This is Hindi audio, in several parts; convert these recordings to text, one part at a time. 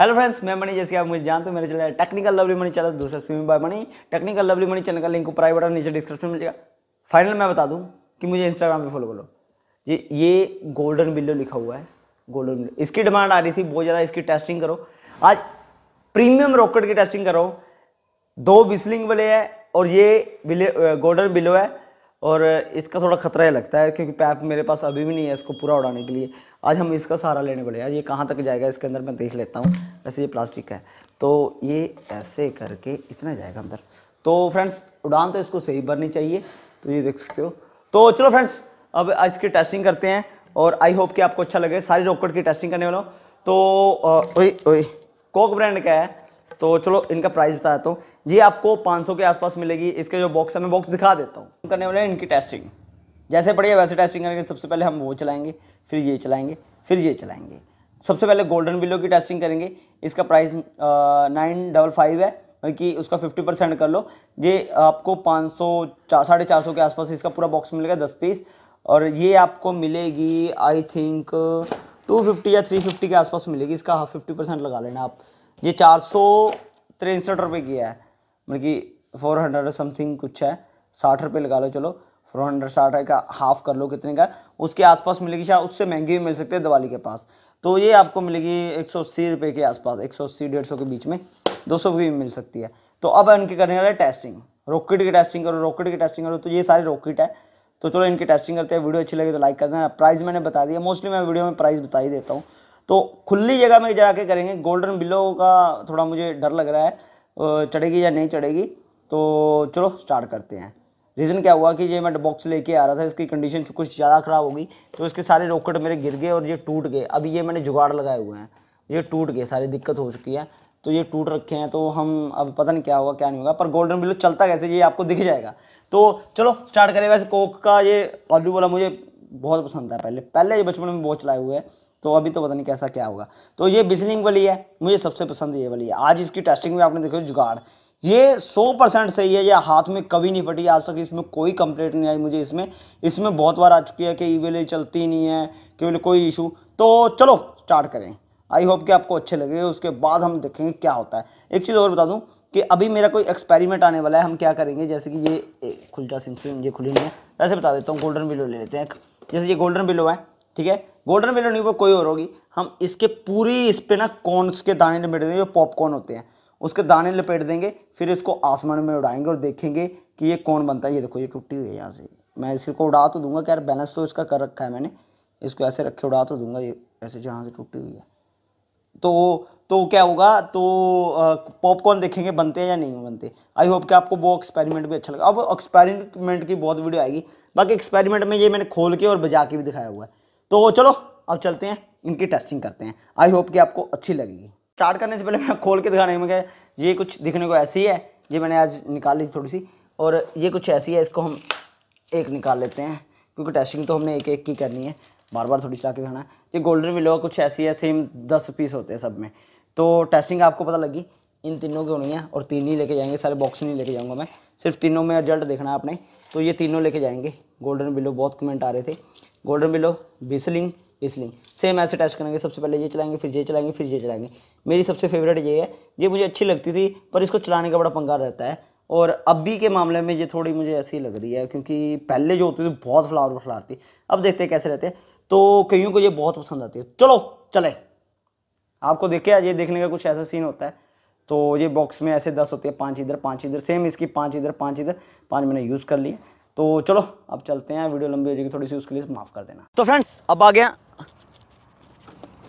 हेलो फ्रेंड्स मैं मनी जैसे आप मुझे जानते हो मेरे channel Technical Lovely Money channel दूसरा swimming by Money Technical Lovely Money channel का लिंक को प्राइवेट और नीचे डिस्क्रिप्शन में मिलेगा फाइनल मैं बता दूं कि मुझे इंस्टाग्राम पे फॉलो करो ये ये गोल्डन बिल्लो लिखा हुआ है गोल्डन बिल्लो इसकी डिमांड आ रही थी बहुत ज़्यादा इसकी टेस्टिंग करो आज प्रीमियम रॉकेट की टेस्टिंग करो दो बिस्लिंग वाले है और ये गोल्डन बिलो है और इसका थोड़ा ख़तरा ही लगता है क्योंकि पैप मेरे पास अभी भी नहीं है इसको पूरा उड़ाने के लिए आज हम इसका सहारा लेने यार ये कहाँ तक जाएगा इसके अंदर मैं देख लेता हूँ वैसे ये प्लास्टिक है तो ये ऐसे करके इतना जाएगा अंदर तो फ्रेंड्स उड़ान तो इसको सही भरनी चाहिए तो ये देख सकते हो तो चलो फ्रेंड्स अब आज इसकी टेस्टिंग करते हैं और आई होप कि आपको अच्छा लगे सारी रॉकेट की टेस्टिंग करने वालों तो ओए ओए कोक ब्रांड का है तो चलो इनका प्राइस बता देता हूँ ये आपको 500 के आसपास मिलेगी इसके जो बॉक्स है मैं बॉक्स दिखा देता हूँ करने वाले हैं इनकी टेस्टिंग जैसे पड़ी वैसे टेस्टिंग करेंगे सबसे पहले हम वो चलाएंगे फिर ये चलाएंगे फिर ये चलाएंगे सबसे पहले गोल्डन बिलो की टेस्टिंग करेंगे इसका प्राइस नाइन डबल फाइव है बल्कि उसका फिफ्टी परसेंट कर लो ये आपको पाँच सौ साढ़े चार सौ के आसपास इसका पूरा बॉक्स मिलेगा दस पीस और ये आपको मिलेगी आई थिंक टू फिफ्टी या थ्री फिफ्टी के आसपास मिलेगी इसका हाफ फिफ्टी परसेंट लगा लेना आप ये चार सौ तिरसठ रुपये की है मतलब कि फोर हंड्रेड समथिंग कुछ है साठ रुपये लगा लो चलो फोर हंड्रेड साठ का हाफ कर लो कितने का उसके आसपास मिलेगी शायद उससे महंगी भी मिल सकती है दिवाली के पास तो ये आपको मिलेगी एक सौ अस्सी रुपये के आसपास एक सौ अस्सी डेढ़ सौ के बीच में दो सौ की भी मिल सकती है तो अब इनके करने वाले टेस्टिंग रॉकेट की टेस्टिंग करो रॉकेट की टेस्टिंग करो तो ये सारे रॉकेट है तो चलो इनकी टेस्टिंग करते हैं वीडियो अच्छी लगे तो लाइक कर देना प्राइस मैंने बता दिया मोस्टली मैं वीडियो में प्राइस बता ही देता हूँ तो खुली जगह में जरा के करेंगे गोल्डन बिलो का थोड़ा मुझे डर लग रहा है चढ़ेगी या नहीं चढ़ेगी तो चलो स्टार्ट करते हैं रीज़न क्या हुआ कि ये मैं बॉक्स लेके आ रहा था इसकी कंडीशन कुछ ज़्यादा ख़राब हो गई तो इसके सारे रॉकेट मेरे गिर गए और ये टूट गए अभी ये मैंने जुगाड़ लगाए हुए हैं ये टूट गए सारी दिक्कत हो चुकी है तो ये टूट रखे हैं तो हम अब पता नहीं क्या होगा क्या नहीं होगा पर गोल्डन बिलो चलता कैसे ये आपको दिख जाएगा तो चलो स्टार्ट करें वैसे कोक का ये ऑलू वाला मुझे बहुत पसंद है पहले पहले ये बचपन में बहुत चलाए हुए हैं तो अभी तो पता नहीं कैसा क्या होगा तो ये बिजलिंग वाली है मुझे सबसे पसंद ये वाली है आज इसकी टेस्टिंग में आपने देखो जुगाड़ ये सौ परसेंट सही है ये हाथ में कभी नहीं फटी आज तक इसमें कोई कंप्लेट नहीं आई मुझे इसमें इसमें बहुत बार आ चुकी है कि ई चलती नहीं है केवल कोई इशू तो चलो स्टार्ट करें आई होप कि आपको अच्छे लगे उसके बाद हम देखेंगे क्या होता है एक चीज़ और बता दूँ कि अभी मेरा कोई एक्सपेरिमेंट आने वाला है हम क्या करेंगे जैसे कि ये खुलता सिंह ये खुली नहीं है वैसे बता देता हूँ गोल्डन बिलो ले लेते हैं जैसे ये गोल्डन बिलो है ठीक है गोल्डन मेलन नहीं वो कोई और होगी हम इसके पूरी इस पर ना कॉर्नस के दाने लपेट देंगे जो पॉपकॉर्न होते हैं उसके दाने लपेट देंगे फिर इसको आसमान में उड़ाएंगे और देखेंगे कि ये कौन बनता है ये देखो ये टूटी हुई है यहाँ से मैं इसको उड़ा तो दूंगा यार बैलेंस तो इसका कर रखा है मैंने इसको ऐसे रखे उड़ा तो दूंगा ये ऐसे जहाँ से टूटी हुई है तो तो क्या होगा तो पॉपकॉर्न देखेंगे बनते हैं या नहीं बनते आई होप कि आपको वो एक्सपेरिमेंट भी अच्छा लगा अब एक्सपेरिमेंट की बहुत वीडियो आएगी बाकी एक्सपेरिमेंट में ये मैंने खोल के और बजा के भी दिखाया हुआ है तो चलो अब चलते हैं इनकी टेस्टिंग करते हैं आई होप कि आपको अच्छी लगेगी स्टार्ट करने से पहले मैं खोल के दिखाने में क्या ये कुछ दिखने को ऐसी है ये मैंने आज निकाल ली थोड़ी सी और ये कुछ ऐसी है इसको हम एक निकाल लेते हैं क्योंकि टेस्टिंग तो हमने एक एक की करनी है बार बार थोड़ी चला के दिखाना है ये गोल्डन विलो कुछ ऐसी है सेम दस पीस होते हैं सब में तो टेस्टिंग आपको पता लगी इन तीनों की होनी है और तीन ही लेके जाएंगे सारे बॉक्स नहीं लेके जाऊंगा मैं सिर्फ तीनों में रिजल्ट देखना है आपने तो ये तीनों लेके जाएंगे गोल्डन बिलो बहुत कमेंट आ रहे थे गोल्डन बिलो बिसलिंग बिसलिंग सेम ऐसे टेस्ट करेंगे सबसे पहले ये चलाएंगे फिर ये चलाएंगे फिर ये चलाएंगे मेरी सबसे फेवरेट ये है ये मुझे अच्छी लगती थी पर इसको चलाने का बड़ा पंगा रहता है और अभी के मामले में ये थोड़ी मुझे ऐसी लग रही है क्योंकि पहले जो होती थी बहुत फ्लावर फ्लार थी अब देखते हैं कैसे रहते हैं तो कईयों को ये बहुत पसंद आती है चलो चले आपको देखे ये देखने का कुछ ऐसा सीन होता है तो ये बॉक्स में ऐसे दस होते हैं पाँच इधर पाँच इधर सेम इसकी पाँच इधर पाँच इधर पाँच मैंने यूज़ कर लिया तो चलो अब चलते हैं वीडियो लंबी हो जाएगी थोड़ी सी उसके लिए माफ़ कर देना तो फ्रेंड्स अब आ गया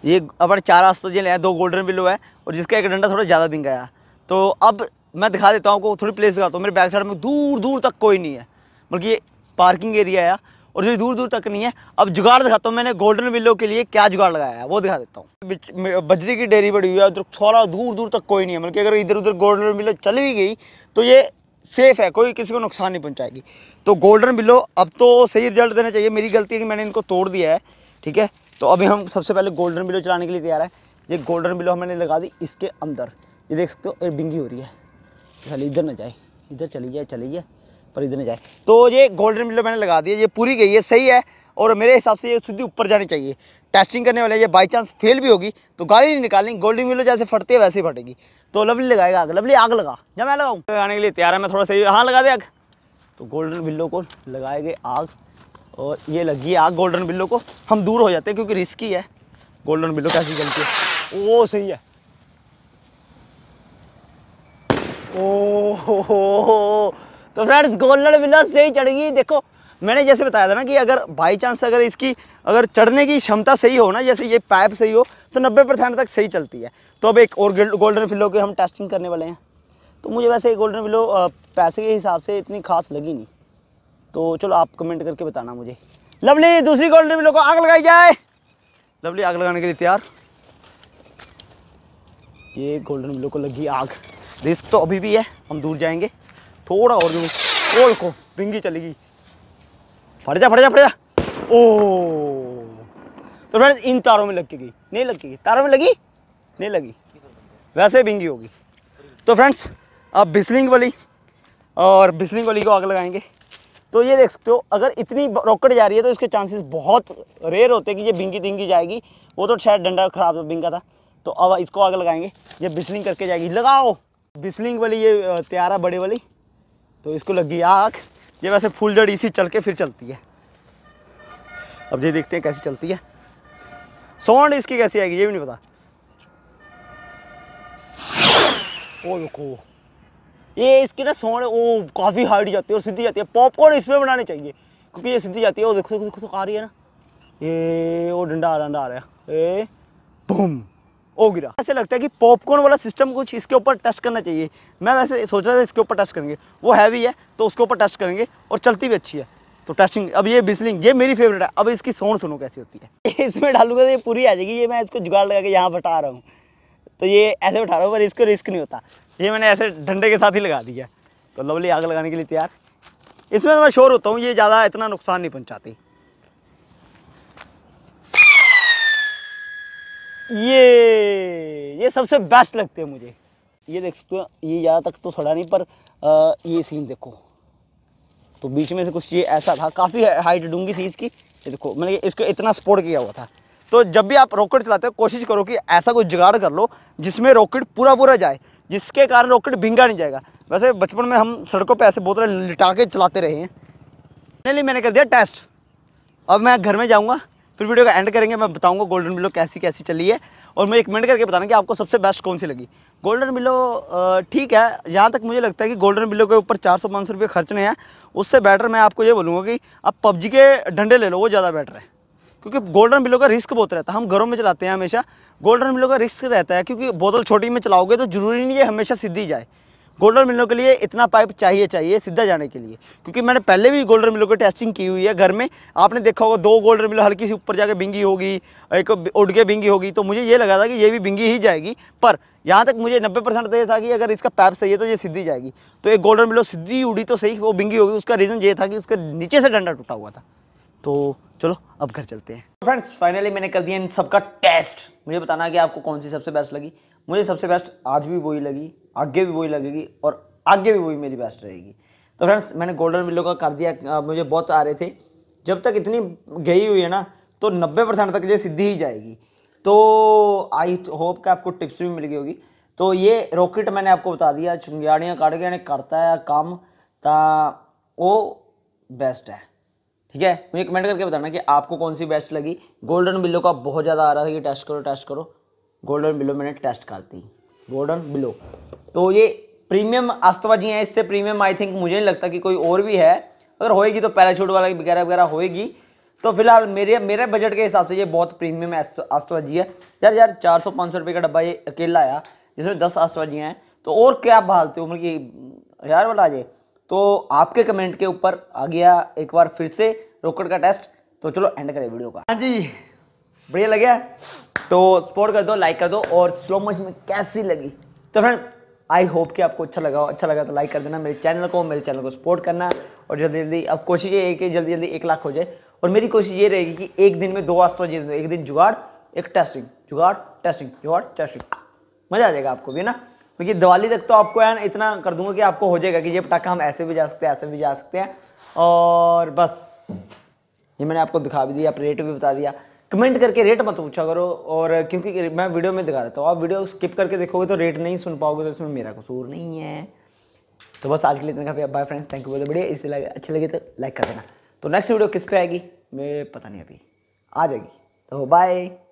ये अपने चार रास्ता जेल दो गोल्डन बिलो है और जिसका एक डंडा थोड़ा ज़्यादा बिंग गया तो अब मैं दिखा देता हूँ आपको थोड़ी प्लेस दिखाता हूँ मेरे बैक साइड में दूर दूर तक कोई नहीं है बल्कि ये पार्किंग एरिया है और जो दूर दूर तक नहीं है अब जुगाड़ दिखाता हूँ मैंने गोल्डन बिल्लो के लिए क्या जुगाड़ लगाया है वो दिखा देता हूँ बजरी की डेयरी बड़ी हुई है उधर थोड़ा दूर दूर तक कोई नहीं है बल्कि अगर इधर उधर गोल्डन बिल्लो चली भी गई तो ये सेफ़ है कोई किसी को नुकसान नहीं पहुंचाएगी तो गोल्डन बिलो अब तो सही रिजल्ट देना चाहिए मेरी गलती है कि मैंने इनको तोड़ दिया है ठीक है तो अभी हम सबसे पहले गोल्डन बिलो चलाने के लिए तैयार है ये गोल्डन बिलो हमने लगा दी इसके अंदर ये देख सकते हो ये बिंगी हो रही है चल इधर ना जाए इधर चली जाए चली जाए पर इधर ना जाए तो ये गोल्डन बिलो मैंने लगा दिया ये पूरी गई है सही है और मेरे हिसाब से ये सीधी ऊपर जानी चाहिए टेस्टिंग करने वाले ये बाई चांस फेल भी होगी तो गाली नहीं निकालेंगे गोल्डन बिलो जैसे फटती है वैसे ही फटेगी तो लवली लगाएगा आग लवली आग लगा जब मैं लगाऊँ लगाने तो के लिए तैयार है मैं थोड़ा सही हाँ लगा दे आग तो गोल्डन बिल्लो को लगाएंगे आग और ये लगी आग गोल्डन बिल्लो को हम दूर हो जाते हैं क्योंकि रिस्की है गोल्डन बिल्लो कैसी गलती है ओ सही है ओ हो, हो, हो। तो फ्रेंड्स गोल्डन बिल्लो सही चढ़ गई देखो मैंने जैसे बताया था ना कि अगर बाई चांस अगर इसकी अगर चढ़ने की क्षमता सही हो ना जैसे ये पाइप सही हो तो नब्बे परसेंट तक सही चलती है तो अब एक और गोल्डन फिलो के हम टेस्टिंग करने वाले हैं तो मुझे वैसे गोल्डन फिलो पैसे के हिसाब से इतनी खास लगी नहीं तो चलो आप कमेंट करके बताना मुझे लवली दूसरी गोल्डन फिलो को आग लगाई जाए लवली आग लगाने के लिए तैयार ये गोल्डन फिलो को लगी आग रिस्क तो अभी भी है हम दूर जाएंगे थोड़ा और ओल को पिंगी चलेगी फट जा फट जा फट जा ओ तो फ्रेंड्स इन तारों में लग के गई नहीं लग के गई तारों में लगी नहीं लगी वैसे बिंगी होगी तो फ्रेंड्स अब बिस्लिंग वाली और बिस्लिंग वाली को आग लगाएंगे तो ये देख सकते हो अगर इतनी रॉकेट जा रही है तो इसके चांसेस बहुत रेयर होते हैं कि ये बिंगी तिंगी जाएगी वो तो शायद डंडा खराब बिंगा था तो अब इसको आग लगाएंगे ये बिस्लिंग करके जाएगी लगाओ बिस्लिंग वाली ये त्यारा बड़े वाली तो इसको लगी आग ये वैसे फुल जड़ इसी चल के फिर चलती है अब ये देखते हैं कैसी चलती है साउंड इसकी कैसी आएगी ये भी नहीं पता ओ देखो ये इसकी ना साउंड वो काफ़ी हाइट जाती है और सीधी जाती है पॉपकॉर्न इसमें बनाने चाहिए क्योंकि ये सीधी जाती है वो देखो देखो देखो आ रही है ना ये वो डंडा डंडा आ रहा है ए बूम ओ गिरा ऐसे लगता है कि पॉपकॉर्न वाला सिस्टम कुछ इसके ऊपर टच करना चाहिए मैं वैसे सोच रहा था इसके ऊपर टच करेंगे वो हैवी है तो उसके ऊपर टच करेंगे और चलती भी अच्छी है तो टचिंग अब ये बिस्लिंग ये मेरी फेवरेट है अब इसकी साउंड सुनो कैसी होती है इसमें डालूंगा तो ये पूरी आ जाएगी ये मैं इसको जुगाड़ लगा के यहाँ बटा रहा हूँ तो ये ऐसे बैठा रहा हूँ पर इसको रिस्क नहीं होता ये मैंने ऐसे डंडे के साथ ही लगा दिया तो लवली आग लगाने के लिए तैयार इसमें तो मैं शोर होता हूँ ये ज़्यादा इतना नुकसान नहीं पहुँचाती ये सबसे बेस्ट लगते हैं मुझे ये देख सकते हो ये ज़्यादा तक तो सड़ा नहीं पर आ, ये सीन देखो तो बीच में से कुछ चीज़ ऐसा था काफ़ी हाइट डूंगी थी इसकी ये देखो मैंने इसको इतना सपोर्ट किया हुआ था तो जब भी आप रॉकेट चलाते हो कोशिश करो कि ऐसा कोई जुगाड़ कर लो जिसमें रॉकेट पूरा पूरा जाए जिसके कारण रॉकेट भिंगा नहीं जाएगा वैसे बचपन में हम सड़कों पर ऐसे बोतलें लिटा के चलाते रहे हैं फाइनली मैंने कर दिया टेस्ट अब मैं घर में जाऊँगा फिर वीडियो का एंड करेंगे मैं बताऊँगा गोल्डन बिलो कैसी कैसी चली है और एक कमेंट करके बताना कि आपको सबसे बेस्ट कौन सी लगी गोल्डन बिलो ठीक है यहाँ तक मुझे लगता है कि गोल्डन बिलो के ऊपर चार सौ पाँच सौ रुपये खर्चने हैं उससे बेटर मैं आपको ये बोलूँगा कि आप पबजी के डंडे ले लो वो ज़्यादा बेटर है क्योंकि गोल्डन बिलो का रिस्क बहुत रहता है हम घरों में चलाते हैं हमेशा गोल्डन बिलो का रिस्क रहता है क्योंकि बोतल छोटी में चलाओगे तो ज़रूरी नहीं है हमेशा सीधी जाए गोल्डन मिलों के लिए इतना पाइप चाहिए चाहिए सीधा जाने के लिए क्योंकि मैंने पहले भी गोल्डन मिलों की टेस्टिंग की हुई है घर में आपने देखा होगा दो गोल्डन मिलो हल्की सी ऊपर जाके बिंगी होगी एक उड़ के बिंगी होगी तो मुझे ये लगा था कि ये भी बिंगी ही जाएगी पर यहाँ तक मुझे नब्बे परसेंट तो ये था कि अगर इसका पैप सही है तो ये सीधी जाएगी तो एक गोल्डन मिलो सीधी उड़ी तो सही वो बिंगी होगी उसका रीज़न ये था कि उसके नीचे से डंडा टूटा हुआ था तो चलो अब घर चलते हैं फ्रेंड्स फाइनली मैंने कर दिया इन सबका टेस्ट मुझे बताना कि आपको कौन सी सबसे बेस्ट लगी मुझे सबसे बेस्ट आज भी वही लगी आगे भी वही लगेगी और आगे भी वही मेरी बेस्ट रहेगी तो फ्रेंड्स मैंने गोल्डन विलो का कर दिया मुझे बहुत आ रहे थे जब तक इतनी गई हुई है ना तो नब्बे परसेंट तक ये सीधी ही जाएगी तो आई होप कि आपको टिप्स भी मिल गई होगी तो ये रॉकेट मैंने आपको बता दिया चुंगियाड़ियाँ काट के करता है काम तो वो बेस्ट है ठीक है मुझे कमेंट करके बताना कि आपको कौन सी बेस्ट लगी गोल्डन बिल्लो का बहुत ज़्यादा आ रहा था कि टेस्ट करो टेस्ट करो गोल्डन बिलो मैंने टेस्ट कर दी गोल्डन बिलो तो ये प्रीमियम आस्तवा जी हैं इससे प्रीमियम आई थिंक मुझे नहीं लगता कि कोई और भी है अगर होएगी तो पैराशूट वाला वगैरह वगैरह होएगी तो फिलहाल मेरे मेरे बजट के हिसाब से ये बहुत प्रीमियम आस्तवा जी है यार यार चार सौ पाँच सौ रुपये का डब्बा ये अकेला आया जिसमें दस आस्तवा जी हैं तो और क्या भालते हो मतलब यार वाला जे तो आपके कमेंट के ऊपर आ गया एक बार फिर से रोकड़ का टेस्ट तो चलो एंड करें वीडियो का हाँ जी बढ़िया लगे तो सपोर्ट कर दो लाइक कर दो और स्लो मोशन में कैसी लगी तो फ्रेंड्स आई होप कि आपको अच्छा लगा अच्छा लगा तो लाइक कर देना मेरे चैनल को मेरे चैनल को सपोर्ट करना और जल्दी जल्दी अब कोशिश ये है कि जल्दी जल्दी एक लाख हो जाए और मेरी कोशिश ये रहेगी कि एक दिन में दो आस्तों जीत दो एक दिन जुगाड़ एक टेस्टिंग जुगाड़ टेस्टिंग जुगाड़ टेस्टिंग मज़ा आ जाएगा आपको भी ना क्योंकि दिवाली तक तो आपको यार इतना कर दूंगा कि आपको हो जाएगा कि ये पटाखा हम ऐसे भी जा सकते हैं ऐसे भी जा सकते हैं और बस ये मैंने आपको दिखा भी दिया रेट भी बता दिया कमेंट करके रेट मत पूछा करो और क्योंकि मैं वीडियो में दिखा देता हूँ आप वीडियो स्किप करके देखोगे तो रेट नहीं सुन पाओगे तो इसमें मेरा कसूर नहीं है तो बस आज के लिए इतना काफ़ी बाय फ्रेंड्स थैंक यू बहुत बढ़िया इसे लगे अच्छे लगे तो लाइक कर देना तो नेक्स्ट वीडियो किस पे आएगी मैं पता नहीं अभी आ जाएगी तो बाय